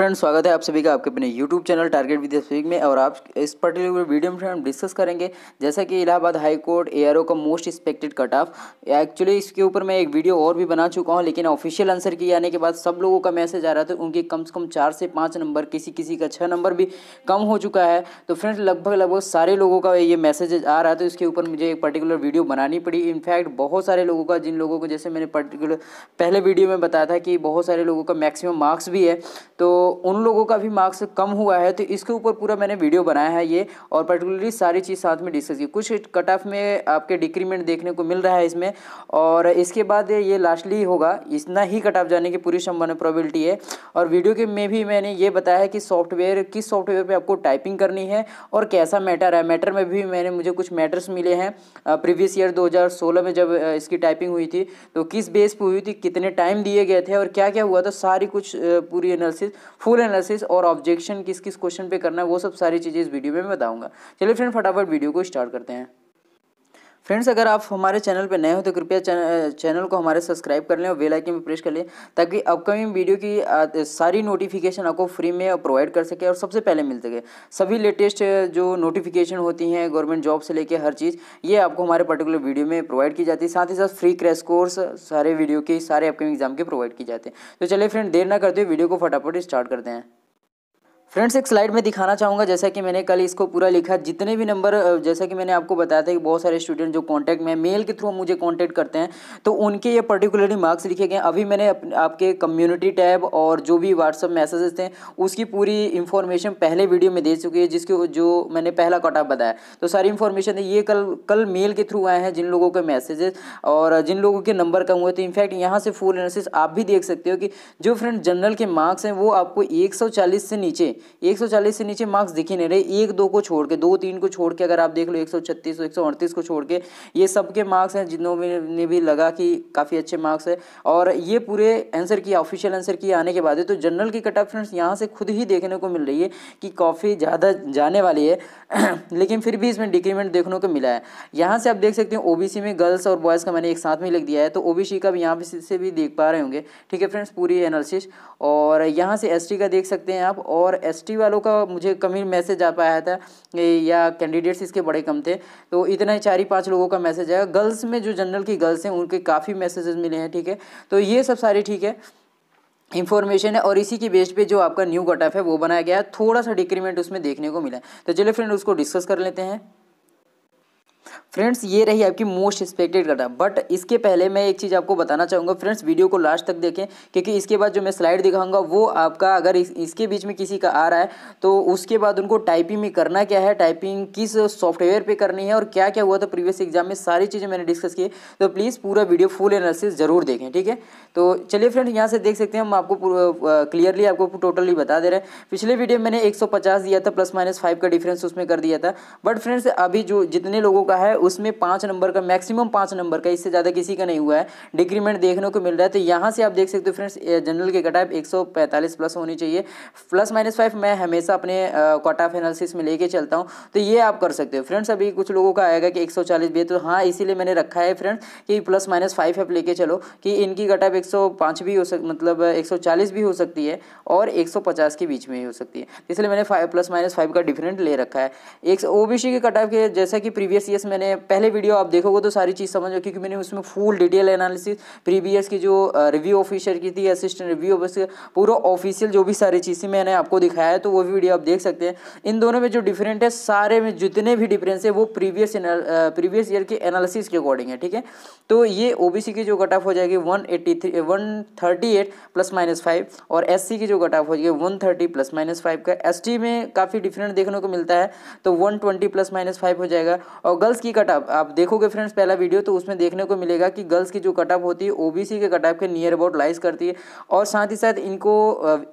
friend friend स्वागत है आप सभी का आपके अपने YouTube channel target with speak में और आप इस पर्टिकुलर वीडियो में हम डिस्कस करेंगे जैसा कि इलाहाबाद हाई कोर्ट एआरओ का most expected cut off actually इसके ऊपर मैं एक वीडियो और भी बना चुका हूं लेकिन ऑफिशियल आंसर किए आने के बाद सब लोगों का मैसेज आ रहा था उनके कम से कम चार से पाँच नंबर किसी किसी का छः नंबर भी कम हो चुका है तो फ्रेंड लगभग लगभग सारे लोगों का ये मैसेज आ रहा था इसके ऊपर मुझे एक पर्टिकुलर वीडियो बनानी पड़ी इनफैक्ट बहुत सारे लोगों का जिन लोगों को जैसे मैंने पर्टिकुलर पहले वीडियो में बताया था कि बहुत सारे लोगों का मैक्सिमम मार्क्स भी है तो उन लोगों का भी मार्क्स कम हुआ है तो इसके ऊपर पूरा मैंने वीडियो बनाया है ये और पर्टिकुलरली सारी चीज़ साथ में डिस्कस की कुछ कट ऑफ में आपके डिक्रीमेंट देखने को मिल रहा है इसमें और इसके बाद ये लास्टली होगा इतना ही कट ऑफ जाने की पूरी संभावना प्रॉबिलिटी है और वीडियो के में भी मैंने ये बताया है कि सॉफ्टवेयर किस सॉफ्टवेयर पर आपको टाइपिंग करनी है और कैसा मैटर है मैटर में भी मैंने मुझे कुछ मैटर्स मिले हैं प्रीवियस ईयर दो में जब इसकी टाइपिंग हुई थी तो किस बेस पर हुई थी कितने टाइम दिए गए थे और क्या क्या हुआ था सारी कुछ पूरी एनालिसिस फुल एनालिसिस और ऑब्जेक्शन किस किस क्वेश्चन पे करना है वो सब सारी चीज़ें इस वीडियो में बताऊंगा चलिए फ्रेंड फटाफट वीडियो को स्टार्ट करते हैं फ्रेंड्स अगर आप हमारे चैनल पर नए हो तो कृपया चैनल को हमारे सब्सक्राइब कर लें और बेल आइकन पर प्रेस कर लें ताकि अपकमिंग वीडियो की सारी नोटिफिकेशन आपको फ्री में प्रोवाइड कर सके और सबसे पहले मिल सके सभी लेटेस्ट जो नोटिफिकेशन होती हैं गवर्नमेंट जॉब से लेकर हर चीज़ ये आपको हमारे पर्टिकुलर वीडियो में प्रोवाइड की जाती है साथ ही साथ फ्री क्रैश कोर्स सारे वीडियो के सारे अपकमिंग एग्जाम के प्रोवाइड की जाते हैं तो चलिए फ्रेंड देर ना करते हुए वीडियो को फटाफट स्टार्ट करते हैं फ्रेंड्स एक स्लाइड में दिखाना चाहूँगा जैसा कि मैंने कल इसको पूरा लिखा जितने भी नंबर जैसा कि मैंने आपको बताया था कि बहुत सारे स्टूडेंट जो कांटेक्ट में मेल के थ्रू मुझे कांटेक्ट करते हैं तो उनके ये पर्टिकुलरली मार्क्स लिखे गए अभी मैंने आपके कम्युनिटी टैब और जो भी व्हाट्सअप मैसेजेस थे उसकी पूरी इन्फॉर्मेशन पहले वीडियो में दे चुकी है जिसके जो मैंने पहला कटअप बताया तो सारी इन्फॉर्मेशन ये कल कल मेल के थ्रू आए हैं जिन लोगों के मैसेजेस और जिन लोगों के नंबर कम हुए तो इनफैक्ट यहाँ से फुल एनालिसिस आप भी देख सकते हो कि जो फ्रेंड जनरल के मार्क्स हैं वो आपको एक से नीचे एक से नीचे मार्क्स दिखे नहीं रहे एक दो को छोड़ के दो तीन को छोड़ के अगर आप देख लो एक सौ छत्तीस एक सौ अड़तीस को छोड़ के ये सबके मार्क्स हैं जिनों ने भी लगा कि काफ़ी अच्छे मार्क्स है और ये पूरे आंसर की ऑफिशियल आंसर की आने के बाद है तो जनरल की कटअप फ्रेंड्स यहाँ से खुद ही देखने को मिल रही है कि काफ़ी ज़्यादा जाने वाली है लेकिन फिर भी इसमें डिक्रीमेंट देखने को मिला है यहाँ से आप देख सकते हैं ओ में गर्ल्स और बॉयज़ का मैंने एक साथ में लिख दिया है तो ओ का भी यहाँ से भी देख पा रहे होंगे ठीक है फ्रेंड्स पूरी एनालिसिस और यहाँ से एस का देख सकते हैं आप और एसटी वालों का मुझे कमी मैसेज आ पाया था या कैंडिडेट्स इसके बड़े कम थे तो इतना ही चार ही पाँच लोगों का मैसेज आया गर्ल्स में जो जनरल की गर्ल्स हैं उनके काफ़ी मैसेजेस मिले हैं ठीक है तो ये सब सारे ठीक है इन्फॉर्मेशन है और इसी के बेस पे जो आपका न्यू गटअप है वो बनाया गया है थोड़ा सा डिक्रीमेंट उसमें देखने को मिला है तो चलिए फ्रेंड उसको डिस्कस कर लेते हैं फ्रेंड्स ये रही आपकी मोस्ट एक्सपेक्टेड डाटा बट इसके पहले मैं एक चीज़ आपको बताना चाहूँगा फ्रेंड्स वीडियो को लास्ट तक देखें क्योंकि इसके बाद जो मैं स्लाइड दिखाऊंगा वो आपका अगर इस, इसके बीच में किसी का आ रहा है तो उसके बाद उनको टाइपिंग में करना क्या है टाइपिंग किस सॉफ्टवेयर पर करनी है और क्या क्या हुआ था प्रीवियस एग्जाम में सारी चीज़ें मैंने डिस्कस की तो प्लीज़ पूरा वीडियो फुल एनालिसिस जरूर देखें ठीक है तो चलिए फ्रेंड्स यहाँ से देख सकते हैं हम आपको क्लियरली आपको टोटली बता दे रहे हैं पिछले वीडियो मैंने एक दिया था प्लस माइनस फाइव का डिफरेंस उसमें कर दिया था बट फ्रेंड्स अभी जो जितने लोगों का है उसमें पाँच नंबर का मैक्सिमम पाँच नंबर का इससे ज़्यादा किसी का नहीं हुआ है डिक्रीमेंट देखने को मिल रहा है तो यहाँ से आप देख सकते हो फ्रेंड्स जनरल के एक सौ एक प्लस होनी चाहिए प्लस माइनस फाइव मैं हमेशा अपने कट एनालिसिस में लेके चलता हूँ तो ये आप कर सकते हो फ्रेंड्स अभी कुछ लोगों का आएगा कि एक भी है तो हाँ इसीलिए मैंने रखा है फ्रेंड्स कि प्लस माइनस फाइव आप लेके चलो कि इनकी एक सौ एक भी हो सक मतलब एक भी हो सकती है और एक के बीच में ही हो सकती है इसलिए मैंने प्लस माइनस फाइव का डिफरेंट ले रखा है एक ओबीसी के कट के जैसा कि प्रीवियस ईयर्स मैंने मैंने पहले वीडियो आप देखोगे तो सारी चीज़ समझ क्योंकि मैंने उसमें फुल डिटेल एनालिसिस प्रीवियस की जो रिव्यू ऑफिसर की थी असिस्टेंट रिव्यू ऑफिसर पूरा ऑफिशियल जो भी सारी चीज़ें मैंने आपको दिखाया है तो वो भी वीडियो आप देख सकते हैं इन दोनों में जो डिफरेंट है सारे में जितने भी डिफरेंस है वो प्रीवियस प्रीवियस ईयर के एनालिसिस के अकॉर्डिंग है ठीक है तो ये ओ की जो कट ऑफ हो जाएगी one eighty plus minus five और एस की जो कट ऑफ हो जाएगी वन प्लस माइनस फाइव का एस में काफ़ी डिफरेंट देखने को मिलता है तो वन प्लस माइनस फाइव हो जाएगा और गर्ल्स की कटअप आप देखोगे फ्रेंड्स पहला वीडियो तो उसमें देखने को मिलेगा कि गर्ल्स की जो कटअप होती है ओबीसी के कटअप के नियर अबाउट लाइज करती है और साथ ही साथ इनको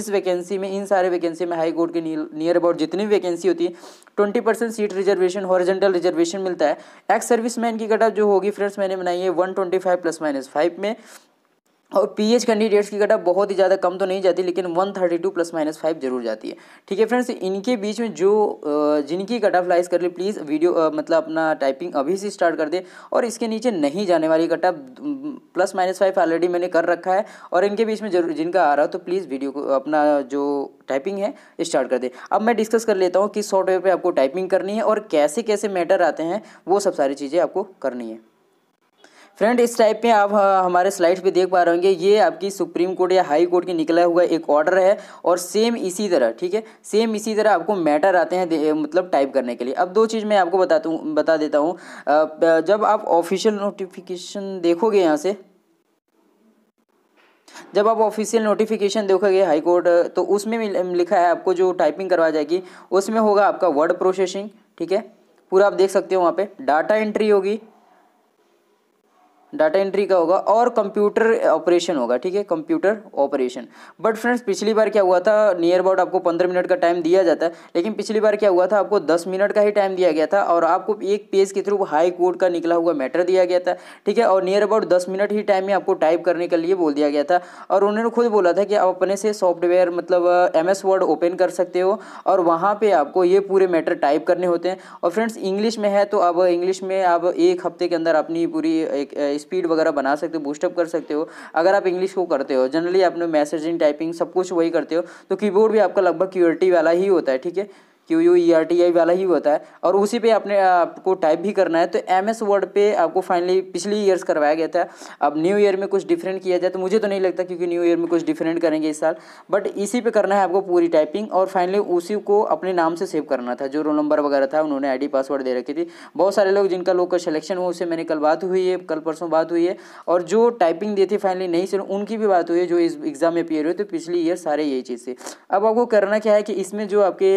इस वैकेंसी में इन सारे वैकेंसी में हाई कोर्ट के नियर अबाउट जितनी भी वैकेंसी होती है twenty percent seat reservation horizontal reservation मिलता है एक्स सर्विस मैन की कटअप जो होगी फ्रेंड्स मैंने बनाई है one twenty five plus minus five में और पीएच कैंडिडेट्स की कटा बहुत ही ज़्यादा कम तो नहीं जाती लेकिन 132 प्लस माइनस फाइव जरूर जाती है ठीक है फ्रेंड्स इनके बीच में जो जिनकी कटअप लाइज कर ले प्लीज़ वीडियो मतलब अपना टाइपिंग अभी से स्टार्ट कर दे और इसके नीचे नहीं जाने वाली कटा प्लस माइनस फाइव ऑलरेडी मैंने कर रखा है और इनके बीच में जरूर जिनका आ रहा हो तो प्लीज़ वीडियो को अपना जो टाइपिंग है स्टार्ट कर दे अब मैं डिस्कस कर लेता हूँ किस सॉफ्टवेयर पर आपको टाइपिंग करनी है और कैसे कैसे मैटर आते हैं वो सब सारी चीज़ें आपको करनी है फ्रेंड इस टाइप में आप हाँ, हमारे स्लाइड्स पे देख पा रहे होंगे ये आपकी सुप्रीम कोर्ट या हाई कोर्ट के निकला हुआ एक ऑर्डर है और सेम इसी तरह ठीक है सेम इसी तरह आपको मैटर आते हैं मतलब टाइप करने के लिए अब दो चीज़ मैं आपको बताता हूँ बता देता हूँ जब आप ऑफिशियल नोटिफिकेशन देखोगे यहाँ से जब आप ऑफिशियल नोटिफिकेशन देखोगे हाई कोर्ट तो उसमें लिखा है आपको जो टाइपिंग करवा जाएगी उसमें होगा आपका वर्ड प्रोसेसिंग ठीक है पूरा आप देख सकते हो वहाँ पे डाटा एंट्री होगी डाटा एंट्री का होगा और कंप्यूटर ऑपरेशन होगा ठीक है कंप्यूटर ऑपरेशन बट फ्रेंड्स पिछली बार क्या हुआ था नियर अबाउट आपको पंद्रह मिनट का टाइम दिया जाता है लेकिन पिछली बार क्या हुआ था आपको दस मिनट का ही टाइम दिया गया था और आपको एक पेज के थ्रू हाई कोर्ट का निकला हुआ मैटर दिया गया था ठीक है और नियर अबाउट दस मिनट ही टाइम में आपको टाइप करने के लिए बोल दिया गया था और उन्होंने खुद बोला था कि आप अपने से सॉफ्टवेयर मतलब एम एस वर्ड ओपन कर सकते हो और वहाँ पर आपको ये पूरे मैटर टाइप करने होते हैं और फ्रेंड्स इंग्लिश में है तो अब इंग्लिश में आप एक हफ्ते के अंदर अपनी पूरी एक स्पीड वगैरह बना सकते हो बूस्टअप कर सकते हो अगर आप इंग्लिश को करते हो जनरली आपने मैसेजिंग टाइपिंग सब कुछ वही करते हो तो कीबोर्ड भी आपका लगभग क्यूरिटी वाला ही होता है ठीक है Q U E R T I वाला ही होता है और उसी पे अपने आपको टाइप भी करना है तो एम एस वर्ड पर आपको फाइनली पिछली ईयर्स करवाया गया था अब न्यू ईयर में कुछ डिफरेंट किया जाए तो मुझे तो नहीं लगता क्योंकि न्यू ईयर में कुछ डिफरेंट करेंगे इस साल बट इसी पर करना है आपको पूरी टाइपिंग और फाइनली उसी को अपने नाम से सेव करना था जो रोल नंबर वगैरह था उन्होंने आई पासवर्ड दे रखी थी बहुत सारे लोग जिनका लोग का सिलेक्शन हुआ उससे मैंने कल बात हुई है कल परसों बात हुई है और जो टाइपिंग दी थी फाइनली नहीं सिर्फ उनकी भी बात हुई है जो इस एग्ज़ाम में अपियर हुए तो पिछली ईयर सारे यही चीज़ थी अब आपको करना क्या है कि इसमें जो आपके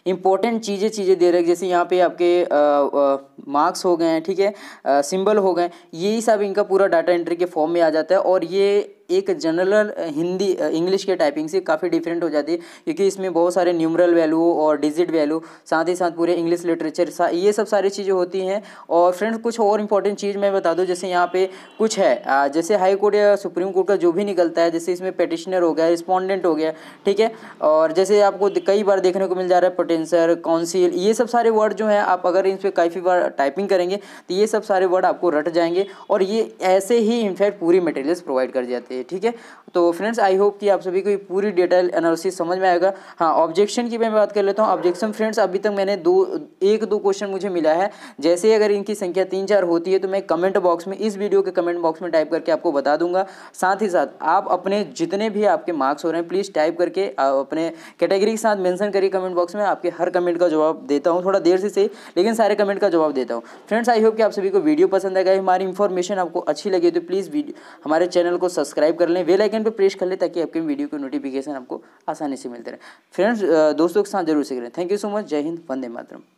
इंपॉर्टेंट चीज़ें चीज़ें दे हैं जैसे यहाँ पे आपके मार्क्स हो गए हैं ठीक है सिंबल हो गए यही सब इनका पूरा डाटा एंट्री के फॉर्म में आ जाता है और ये एक जनरल हिंदी इंग्लिश के टाइपिंग से काफ़ी डिफरेंट हो जाती है क्योंकि इसमें बहुत सारे न्यूमरल वैल्यू और डिजिट वैल्यू साथ ही साथ पूरे इंग्लिश लिटरेचर ये सब सारी चीज़ें होती हैं और फ्रेंड्स कुछ और इंपॉर्टेंट चीज़ मैं बता दूँ जैसे यहाँ पे कुछ है जैसे हाई कोर्ट या सुप्रीम कोर्ट का जो भी निकलता है जैसे इसमें पटिशनर हो गया रिस्पॉन्डेंट हो गया ठीक है और जैसे आपको कई बार देखने को मिल जा रहा है टेंसर काउंसिल ये सब सारे वर्ड जो हैं आप अगर इन पर काफ़ी बार टाइपिंग करेंगे तो ये सब सारे वर्ड आपको रट जाएंगे और ये ऐसे ही इनफैक्ट पूरी मटेरियल्स प्रोवाइड कर जाते हैं ठीक है तो फ्रेंड्स आई होप कि आप सभी को पूरी डिटेल एनालिसिस समझ में आएगा हाँ ऑब्जेक्शन की मैं बात कर लेता हूँ ऑब्जेक्शन फ्रेंड्स अभी तक मैंने दो एक दो क्वेश्चन मुझे मिला है जैसे ही अगर इनकी संख्या तीन चार होती है तो मैं कमेंट बॉक्स में इस वीडियो के कमेंट बॉक्स में टाइप करके आपको बता दूंगा साथ ही साथ आप अपने जितने भी आपके मार्क्स हो रहे हैं प्लीज़ टाइप करके अपने कैटेगरी के साथ मेंशन करिए कमेंट बॉक्स में आप आपके हर कमेंट का जवाब देता हूँ थोड़ा देर से सही लेकिन सारे कमेंट का जवाब देता हूँ फ्रेंड्स आई होप कि आप सभी को वीडियो पसंद आएगा हमारी इन्फॉर्मेशन आपको अच्छी लगी तो प्लीज़ हमारे चैनल को सब्सक्राइब कर लें वेलाइकन पर प्रेस कर लें ताकि आपके वीडियो की नोटिफिकेशन आपको आसानी से मिलते रहे फ्रेंड्स दोस्तों के साथ जरूर सीख रहे हैं थैंक यू सो मच जय हिंद वंदे मातरम